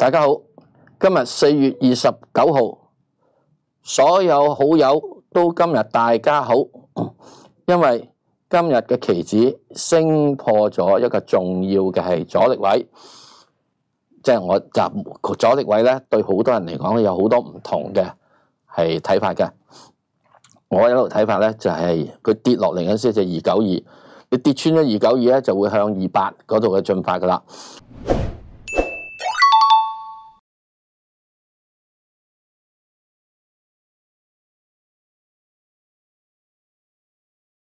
大家好，今日四月二十九号，所有好友都今日大家好，因为今日嘅期指升破咗一个重要嘅系阻力位，即系我集阻力位咧，对好多人嚟讲有好多唔同嘅系睇法嘅。我一路睇法咧就系佢跌落嚟嗰时就二九二，你跌穿咗二九二咧就会向二八嗰度嘅进发噶啦。